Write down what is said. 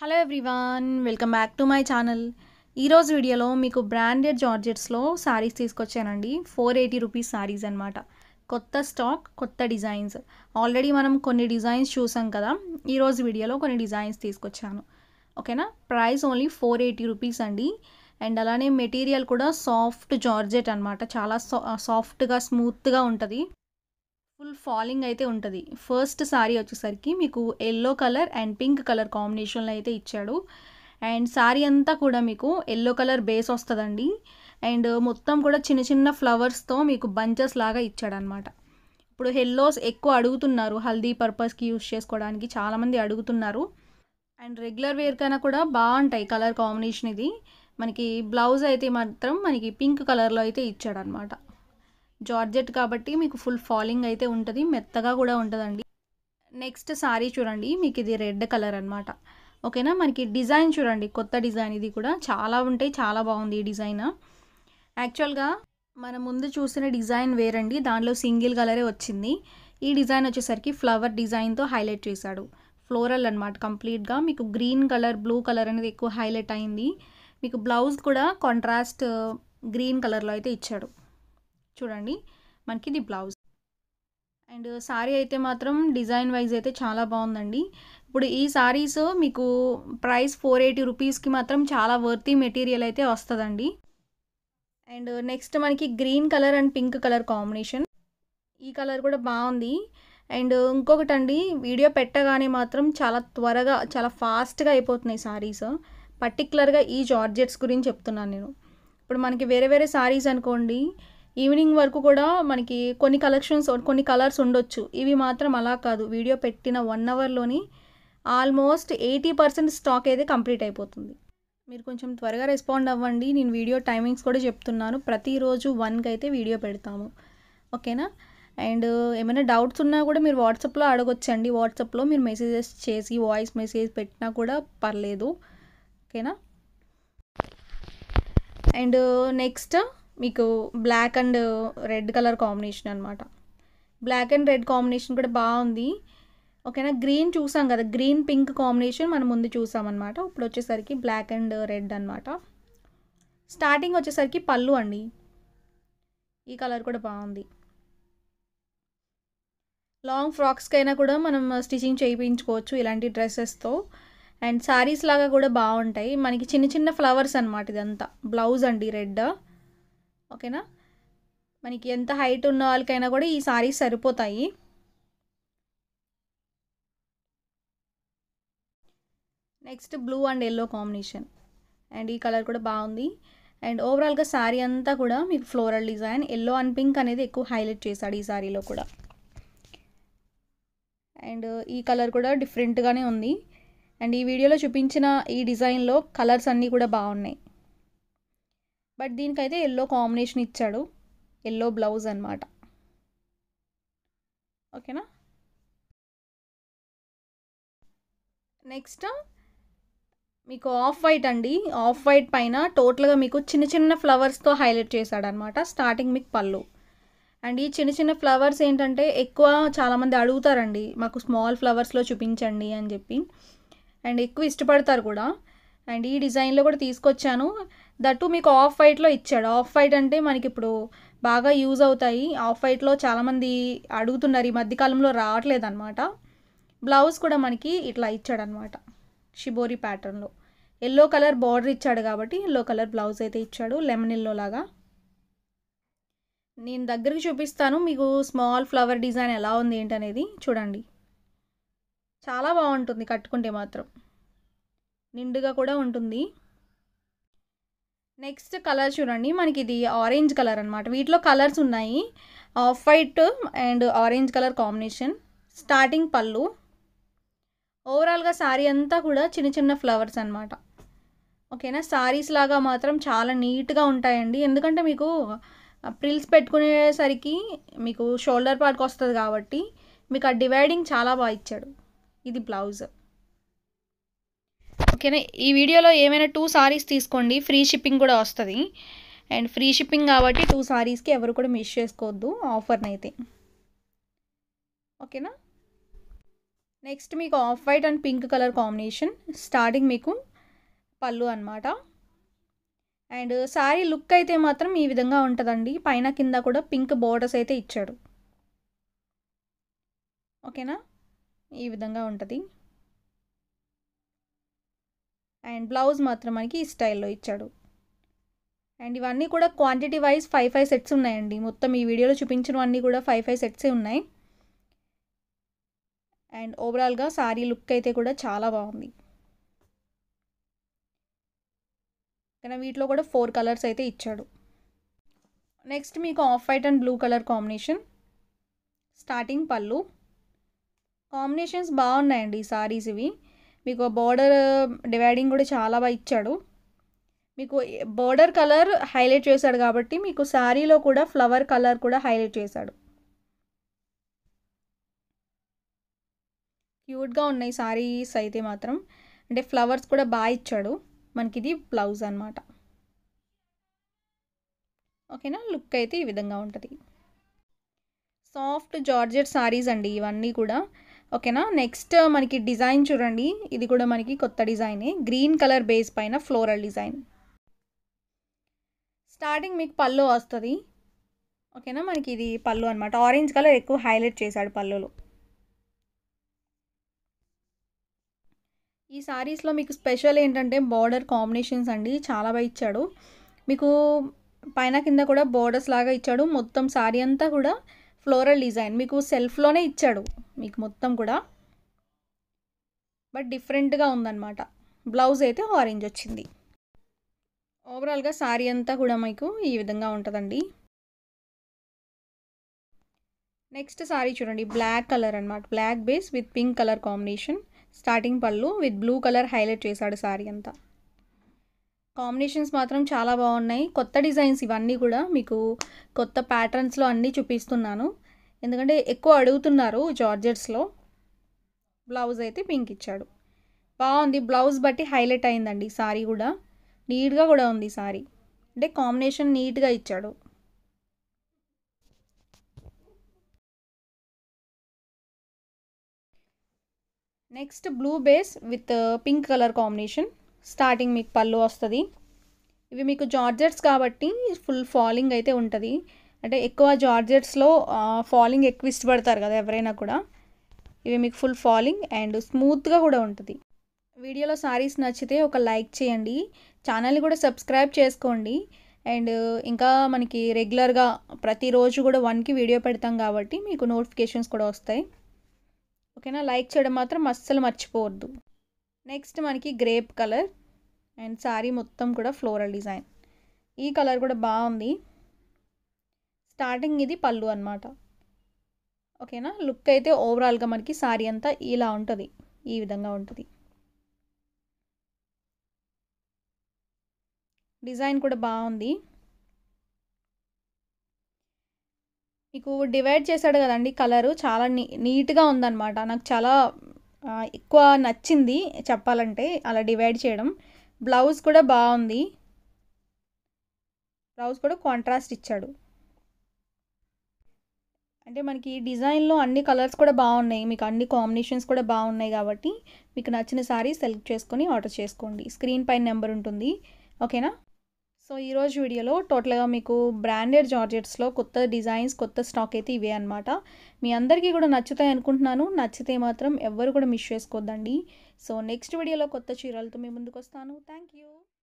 hello everyone welcome back to my channel ఈరోజు వీడియోలో మీకు బ్రాండెడ్ జార్జెట్స్లో శారీస్ తీసుకొచ్చానండి ఫోర్ ఎయిటీ రూపీస్ శారీస్ అనమాట కొత్త స్టాక్ కొత్త డిజైన్స్ ఆల్రెడీ మనం కొన్ని డిజైన్స్ చూసాం కదా ఈరోజు వీడియోలో కొన్ని డిజైన్స్ తీసుకొచ్చాను ఓకేనా price only four eighty rupees అండి అండ్ అలానే మెటీరియల్ కూడా సాఫ్ట్ జార్జెట్ అనమాట చాలా సాఫ్ట్గా స్మూత్గా ఉంటుంది ఫుల్ ఫాలింగ్ అయితే ఉంటుంది ఫస్ట్ సారీ వచ్చేసరికి మీకు yellow colour and pink colour కాంబినేషన్లో అయితే ఇచ్చాడు అండ్ సారీ అంతా కూడా మీకు ఎల్లో కలర్ బేస్ వస్తుందండి అండ్ మొత్తం కూడా చిన్న చిన్న ఫ్లవర్స్తో మీకు బంచెస్ లాగా ఇచ్చాడనమాట ఇప్పుడు హెల్లోస్ ఎక్కువ అడుగుతున్నారు హల్దీ పర్పస్కి యూస్ చేసుకోవడానికి చాలామంది అడుగుతున్నారు అండ్ రెగ్యులర్ వేర్ కన్నా కూడా బాగుంటాయి కలర్ కాంబినేషన్ ఇది మనకి బ్లౌజ్ అయితే మాత్రం మనకి పింక్ కలర్లో అయితే ఇచ్చాడనమాట జార్జెట్ కాబట్టి మీకు ఫుల్ ఫాలింగ్ అయితే ఉంటుంది మెత్తగా కూడా ఉంటుందండి నెక్స్ట్ సారీ చూడండి మీకు ఇది రెడ్ కలర్ అనమాట ఓకేనా మనకి డిజైన్ చూడండి కొత్త డిజైన్ ఇది కూడా చాలా ఉంటాయి చాలా బాగుంది ఈ డిజైన్ యాక్చువల్గా మనం ముందు చూసిన డిజైన్ వేరండి దానిలో సింగిల్ కలరే వచ్చింది ఈ డిజైన్ వచ్చేసరికి ఫ్లవర్ డిజైన్తో హైలైట్ చేశాడు ఫ్లోరల్ అనమాట కంప్లీట్గా మీకు గ్రీన్ కలర్ బ్లూ కలర్ అనేది ఎక్కువ హైలైట్ అయింది మీకు బ్లౌజ్ కూడా కాంట్రాస్ట్ గ్రీన్ కలర్లో అయితే ఇచ్చాడు చూడండి మనకి ఇది బ్లౌజ్ అండ్ సారీ అయితే మాత్రం డిజైన్ వైజ్ అయితే చాలా బాగుందండి ఇప్పుడు ఈ సారీస్ మీకు ప్రైస్ ఫోర్ ఎయిటీ రూపీస్కి మాత్రం చాలా వర్తీ మెటీరియల్ అయితే వస్తుందండి అండ్ నెక్స్ట్ మనకి green colour and pink colour combination ఈ కలర్ కూడా బాగుంది అండ్ ఇంకొకటి అండి వీడియో పెట్టగానే మాత్రం చాలా త్వరగా చాలా ఫాస్ట్గా అయిపోతున్నాయి సారీస్ పర్టికులర్గా ఈ జార్జెట్స్ గురించి చెప్తున్నాను నేను ఇప్పుడు మనకి వేరే వేరే సారీస్ అనుకోండి ఈవినింగ్ వరకు కూడా మనకి కొన్ని కలెక్షన్స్ కొన్ని కలర్స్ ఉండొచ్చు ఇవి మాత్రం అలా కాదు వీడియో పెట్టిన వన్ అవర్లోని ఆల్మోస్ట్ ఎయిటీ పర్సెంట్ స్టాక్ అయితే కంప్లీట్ అయిపోతుంది మీరు కొంచెం త్వరగా రెస్పాండ్ అవ్వండి నేను వీడియో టైమింగ్స్ కూడా చెప్తున్నాను ప్రతిరోజు వన్కి అయితే వీడియో పెడతాము ఓకేనా అండ్ ఏమైనా డౌట్స్ ఉన్నా కూడా మీరు వాట్సాప్లో అడగొచ్చండి వాట్సాప్లో మీరు మెసేజెస్ చేసి వాయిస్ మెసేజ్ పెట్టినా కూడా పర్లేదు ఓకేనా అండ్ నెక్స్ట్ మీకు black and red colour combination అనమాట బ్లాక్ అండ్ రెడ్ కాంబినేషన్ కూడా బాగుంది ఓకేనా గ్రీన్ చూసాం కదా గ్రీన్ పింక్ కాంబినేషన్ మనం ముందు చూసామన్నమాట ఇప్పుడు వచ్చేసరికి బ్లాక్ అండ్ రెడ్ అనమాట స్టార్టింగ్ వచ్చేసరికి పళ్ళు అండి ఈ కలర్ కూడా బాగుంది లాంగ్ ఫ్రాక్స్కైనా కూడా మనం స్టిచ్చింగ్ చేయించుకోవచ్చు ఇలాంటి డ్రెస్సెస్తో అండ్ శారీస్ లాగా కూడా బాగుంటాయి మనకి చిన్న చిన్న ఫ్లవర్స్ అనమాట ఇదంతా బ్లౌజ్ అండి రెడ్ ఓకేనా మనకి ఎంత హైట్ ఉన్న వాళ్ళకైనా కూడా ఈ సారీ సరిపోతాయి next blue and yellow combination and ఈ కలర్ కూడా బాగుంది అండ్ ఓవరాల్గా శారీ అంతా కూడా మీకు floral design yellow and pink అనేది ఎక్కువ హైలైట్ చేశాడు ఈ శారీలో కూడా అండ్ ఈ కలర్ కూడా డిఫరెంట్గానే ఉంది అండ్ ఈ వీడియోలో చూపించిన ఈ డిజైన్లో కలర్స్ అన్నీ కూడా బాగున్నాయి బట్ దీనికైతే ఎల్లో కాంబినేషన్ ఇచ్చాడు ఎల్లో బ్లౌజ్ అనమాట ఓకేనా నెక్స్ట్ మీకు ఆఫ్ వైట్ అండి ఆఫ్ వైట్ పైన టోటల్గా మీకు చిన్న చిన్న ఫ్లవర్స్తో హైలైట్ చేశాడనమాట స్టార్టింగ్ మీకు పళ్ళు అండ్ ఈ చిన్న చిన్న ఫ్లవర్స్ ఏంటంటే ఎక్కువ చాలామంది అడుగుతారండి మాకు స్మాల్ ఫ్లవర్స్లో చూపించండి అని చెప్పి అండ్ ఎక్కువ ఇష్టపడతారు కూడా అండ్ ఈ డిజైన్లో కూడా తీసుకొచ్చాను దట్టు మీకు ఆఫ్ వైట్లో ఇచ్చాడు ఆఫ్ వైట్ అంటే మనకి ఇప్పుడు బాగా యూజ్ అవుతాయి ఆఫ్ వైట్లో చాలామంది అడుగుతున్నారు ఈ మధ్యకాలంలో రావట్లేదు అనమాట బ్లౌజ్ కూడా మనకి ఇట్లా ఇచ్చాడనమాట షిబోరి ప్యాటర్న్లో ఎల్లో కలర్ బార్డర్ ఇచ్చాడు కాబట్టి ఎల్లో కలర్ బ్లౌజ్ అయితే ఇచ్చాడు లెమన్ ఎల్లో లాగా నేను దగ్గరికి చూపిస్తాను మీకు స్మాల్ ఫ్లవర్ డిజైన్ ఎలా ఉంది ఏంటనేది చూడండి చాలా బాగుంటుంది కట్టుకుంటే మాత్రం నిండుగా కూడా ఉంటుంది నెక్స్ట్ కలర్ చూడండి మనకి ఇది ఆరెంజ్ కలర్ అనమాట వీటిలో కలర్స్ ఉన్నాయి off white and orange colour combination starting pallu ఓవరాల్గా శారీ అంతా కూడా చిన్న చిన్న ఫ్లవర్స్ అనమాట ఓకేనా శారీస్ లాగా మాత్రం చాలా నీట్గా ఉంటాయండి ఎందుకంటే మీకు ప్రిల్స్ పెట్టుకునేసరికి మీకు షోల్డర్ పార్ట్కి వస్తుంది కాబట్టి మీకు ఆ డివైడింగ్ చాలా బాగా ఇచ్చాడు ఇది బ్లౌజ్ ఓకేనా ఈ వీడియోలో ఏమైనా టూ సారీస్ తీసుకోండి ఫ్రీ షిప్పింగ్ కూడా వస్తుంది అండ్ ఫ్రీ షిప్పింగ్ కాబట్టి టూ సారీస్కి ఎవరు కూడా మిస్ చేసుకోవద్దు ఆఫర్నైతే ఓకేనా నెక్స్ట్ మీకు off white and pink colour combination starting మీకు పళ్ళు అనమాట అండ్ శారీ లుక్ అయితే మాత్రం ఈ విధంగా ఉంటుందండి పైన కింద కూడా పింక్ బోర్డర్స్ అయితే ఇచ్చాడు ఓకేనా ఈ విధంగా ఉంటుంది అండ్ బ్లౌజ్ మాత్రం మనకి ఈ స్టైల్లో ఇచ్చాడు అండ్ ఇవన్నీ కూడా quantity wise five five sets ఉన్నాయండి మొత్తం ఈ వీడియోలో చూపించినవన్నీ కూడా ఫైవ్ ఫైవ్ సెట్సే ఉన్నాయి అండ్ ఓవరాల్గా సారీ లుక్ అయితే కూడా చాలా బాగుంది కానీ వీటిలో కూడా ఫోర్ కలర్స్ అయితే ఇచ్చాడు నెక్స్ట్ మీకు off white and blue colour combination starting pallu combinations బాగున్నాయండి సారీస్ ఇవి మీకు బోర్డర్ డివైడింగ్ uh, కూడా చాలా బాగా ఇచ్చాడు మీకు బోర్డర్ కలర్ హైలైట్ చేశాడు కాబట్టి మీకు శారీలో కూడా ఫ్లవర్ కలర్ కూడా హైలైట్ చేశాడు క్యూట్గా ఉన్నాయి శారీస్ అయితే మాత్రం అంటే ఫ్లవర్స్ కూడా బాగా ఇచ్చాడు మనకి ఇది బ్లౌజ్ అనమాట ఓకేనా లుక్ అయితే ఈ విధంగా ఉంటుంది సాఫ్ట్ జార్జెట్ శారీస్ అండి ఇవన్నీ కూడా ఓకేనా నెక్స్ట్ మనకి డిజైన్ చూడండి ఇది కూడా మనకి కొత్త డిజైనే గ్రీన్ కలర్ బేస్ పైన ఫ్లోరల్ డిజైన్ స్టార్టింగ్ మీకు పళ్ళు వస్తుంది ఓకేనా మనకి ఇది పళ్ళు అనమాట ఆరెంజ్ కలర్ ఎక్కువ హైలైట్ చేశాడు పళ్ళులో ఈ శారీస్లో మీకు స్పెషల్ ఏంటంటే బార్డర్ కాంబినేషన్స్ అండి చాలా బాగా ఇచ్చాడు మీకు పైన కింద కూడా బోర్డర్స్ లాగా ఇచ్చాడు మొత్తం శారీ అంతా కూడా ఫ్లోరల్ డిజైన్ మీకు సెల్ఫ్లోనే ఇచ్చాడు మీకు మొత్తం కూడా బట్ డిఫరెంట్గా ఉందన్నమాట బ్లౌజ్ అయితే ఆరెంజ్ వచ్చింది ఓవరాల్గా శారీ అంతా కూడా మీకు ఈ విధంగా ఉంటుందండి నెక్స్ట్ శారీ చూడండి బ్లాక్ కలర్ అనమాట black base with pink colour combination starting pallu with blue colour highlight చేశాడు శారీ అంతా కాంబినేషన్స్ మాత్రం చాలా బాగున్నాయి కొత్త డిజైన్స్ ఇవన్నీ కూడా మీకు కొత్త ప్యాటర్న్స్లో అన్నీ చూపిస్తున్నాను ఎందుకంటే ఎక్కువ అడుగుతున్నారు జార్జెట్స్లో బ్లౌజ్ అయితే పింక్ ఇచ్చాడు బాగుంది బ్లౌజ్ బట్టి హైలైట్ అయిందండి సారీ కూడా నీట్గా కూడా ఉంది సారీ అంటే కాంబినేషన్ నీట్గా ఇచ్చాడు next blue base with pink colour combination starting మీకు పళ్ళు వస్తుంది ఇవి మీకు జార్జెట్స్ కాబట్టి ఫుల్ ఫాలింగ్ అయితే ఉంటుంది అంటే ఎక్కువ జార్జెట్స్లో ఫాలింగ్ ఎక్కువ ఇష్టపడతారు కదా ఎవరైనా కూడా ఇవి మీకు ఫుల్ ఫాలింగ్ అండ్ స్మూత్గా కూడా ఉంటుంది వీడియోలో సారీస్ నచ్చితే ఒక లైక్ చేయండి ఛానల్ని కూడా సబ్స్క్రైబ్ చేసుకోండి అండ్ ఇంకా మనకి రెగ్యులర్గా ప్రతిరోజు కూడా వన్కి వీడియో పెడతాం కాబట్టి మీకు నోటిఫికేషన్స్ కూడా వస్తాయి ఓకేనా లైక్ చేయడం మాత్రం అస్సలు మర్చిపోవద్దు నెక్స్ట్ మనకి గ్రేప్ కలర్ అండ్ శారీ మొత్తం కూడా ఫ్లోరల్ డిజైన్ ఈ కలర్ కూడా బాగుంది స్టార్టింగ్ ఇది పళ్ళు అనమాట ఓకేనా లుక్ అయితే ఓవరాల్గా మనకి శారీ అంతా ఇలా ఉంటుంది ఈ విధంగా ఉంటుంది డిజైన్ కూడా బాగుంది మీకు డివైడ్ చేశాడు కదండి కలరు చాలా నీ నీట్గా ఉందన్నమాట నాకు చాలా ఎక్కువ నచ్చింది చెప్పాలంటే అలా డివైడ్ చేయడం బ్లౌజ్ కూడా బాగుంది బ్లౌజ్ కూడా కాంట్రాస్ట్ ఇచ్చాడు అంటే మనకి ఈ డిజైన్లో అన్ని కలర్స్ కూడా బాగున్నాయి మీకు అన్ని కాంబినేషన్స్ కూడా బాగున్నాయి కాబట్టి మీకు నచ్చిన సారీ సెలెక్ట్ చేసుకొని ఆర్డర్ చేసుకోండి స్క్రీన్ పైన నెంబర్ ఉంటుంది ఓకేనా సో ఈరోజు వీడియోలో టోటల్గా మీకు బ్రాండెడ్ జార్జెట్స్లో కొత్త డిజైన్స్ కొత్త స్టాక్ అయితే ఇవే అనమాట మీ అందరికీ కూడా నచ్చుతాయి అనుకుంటున్నాను నచ్చితే మాత్రం ఎవ్వరు కూడా మిస్ చేసుకోద్దండి సో నెక్స్ట్ వీడియోలో కొత్త చీరలతో మీ ముందుకు వస్తాను థ్యాంక్ యూ